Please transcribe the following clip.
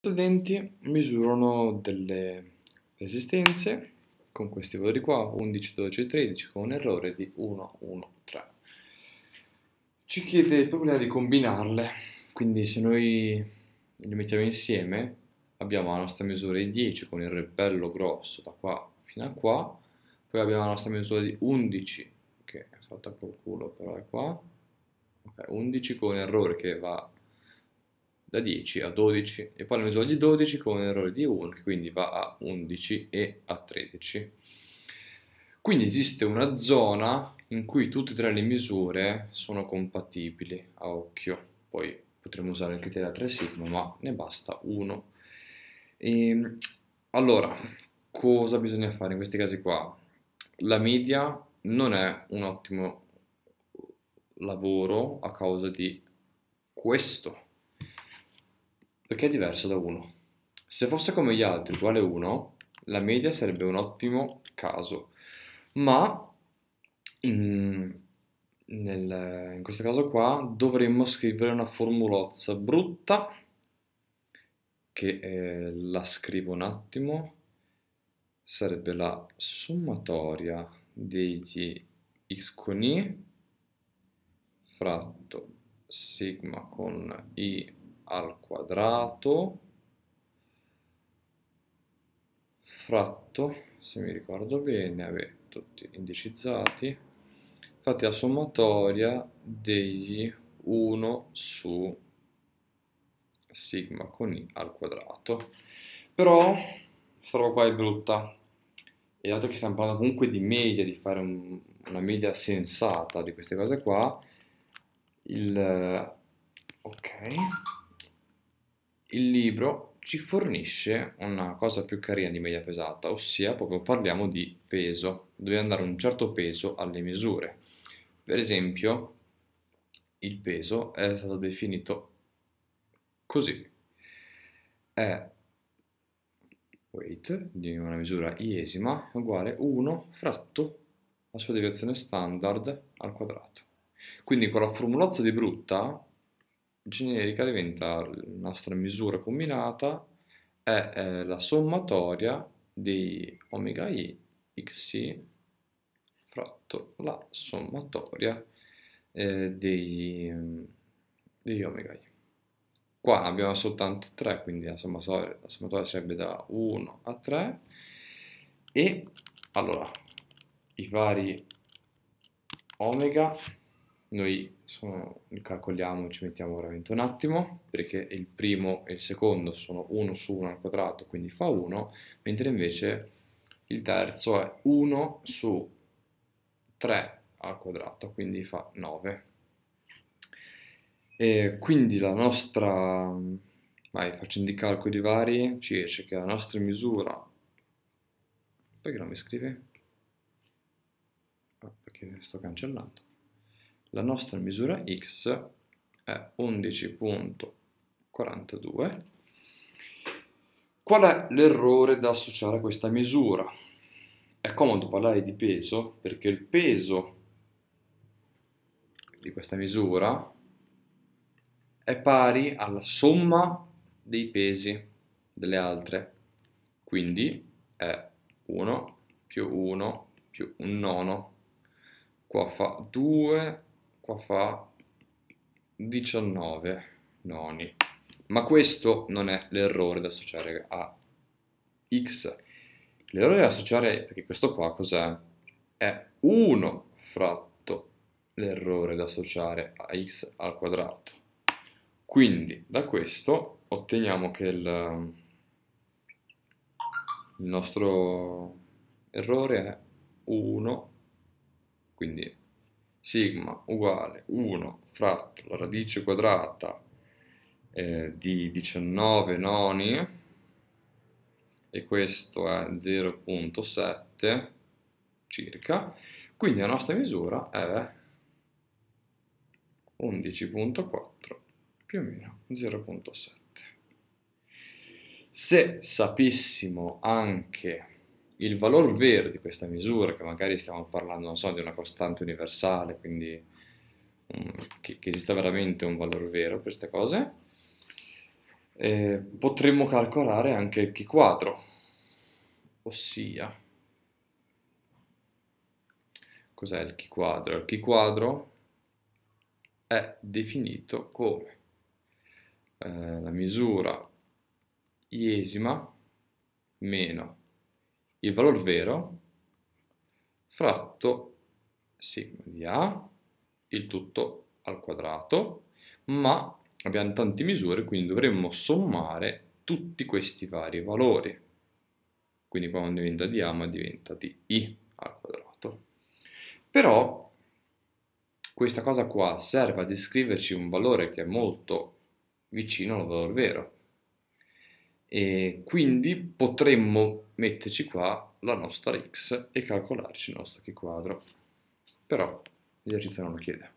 studenti misurano delle resistenze con questi valori qua 11, 12, 13 con un errore di 1, 1, 3 ci chiede il problema di combinarle quindi se noi le mettiamo insieme abbiamo la nostra misura di 10 con il rebello grosso da qua fino a qua poi abbiamo la nostra misura di 11 che è fatta col culo però è qua okay, 11 con errore che va da 10 a 12 e poi la misura di 12 con un errore di 1 che quindi va a 11 e a 13. Quindi esiste una zona in cui tutte e tre le misure sono compatibili a occhio, poi potremmo usare il criterio 3 sigma ma ne basta uno. E, ehm, allora, cosa bisogna fare in questi casi qua? La media non è un ottimo lavoro a causa di questo perché è diverso da 1. Se fosse come gli altri uguale 1, la media sarebbe un ottimo caso, ma in, nel, in questo caso qua dovremmo scrivere una formulozza brutta, che eh, la scrivo un attimo, sarebbe la sommatoria degli x con i fratto sigma con i al quadrato fratto, se mi ricordo bene, vabbè, tutti indicizzati, fate la sommatoria degli 1 su sigma con i al quadrato. Però questa roba qua è brutta. E dato che stiamo parlando comunque di media, di fare un, una media sensata di queste cose qua, il... ok il libro ci fornisce una cosa più carina di media pesata, ossia proprio parliamo di peso, dove andare un certo peso alle misure. Per esempio, il peso è stato definito così. È weight di una misura iesima uguale 1 fratto la sua deviazione standard al quadrato. Quindi con la formulazione di Brutta generica diventa la nostra misura combinata, è eh, la sommatoria di omega i xi fratto la sommatoria eh, degli, degli omega i. Qua abbiamo soltanto 3, quindi la sommatoria, la sommatoria sarebbe da 1 a 3 e allora i vari omega noi sono, calcoliamo, ci mettiamo veramente un attimo, perché il primo e il secondo sono 1 su 1 al quadrato, quindi fa 1, mentre invece il terzo è 1 su 3 al quadrato, quindi fa 9. E quindi la nostra, vai, facendo i calcoli vari, ci esce che la nostra misura, perché non mi scrive? Ah, perché sto cancellando la nostra misura x è 11.42. Qual è l'errore da associare a questa misura? È comodo parlare di peso perché il peso di questa misura è pari alla somma dei pesi delle altre, quindi è 1 più 1 più un nono, qua fa 2 qua fa 19 noni. Ma questo non è l'errore da associare a x. L'errore da associare, perché questo qua cos'è? È 1 fratto l'errore da associare a x al quadrato. Quindi da questo otteniamo che il, il nostro errore è 1, quindi sigma uguale 1 fratto la radice quadrata eh, di 19 noni e questo è 0.7 circa quindi la nostra misura è 11.4 più o meno 0.7 se sapessimo anche il valore vero di questa misura, che magari stiamo parlando, so, di una costante universale, quindi um, che, che esista veramente un valore vero per queste cose, eh, potremmo calcolare anche il chi quadro, ossia, cos'è il chi quadro? Il chi quadro è definito come eh, la misura iesima meno il valore vero fratto sigma di A, il tutto al quadrato, ma abbiamo tante misure, quindi dovremmo sommare tutti questi vari valori. Quindi qua non diventa di A, ma diventa di I al quadrato. Però questa cosa qua serve a descriverci un valore che è molto vicino al valore vero, e quindi potremmo metterci qua la nostra x e calcolarci il nostro che quadro però l'esercizio non lo chiede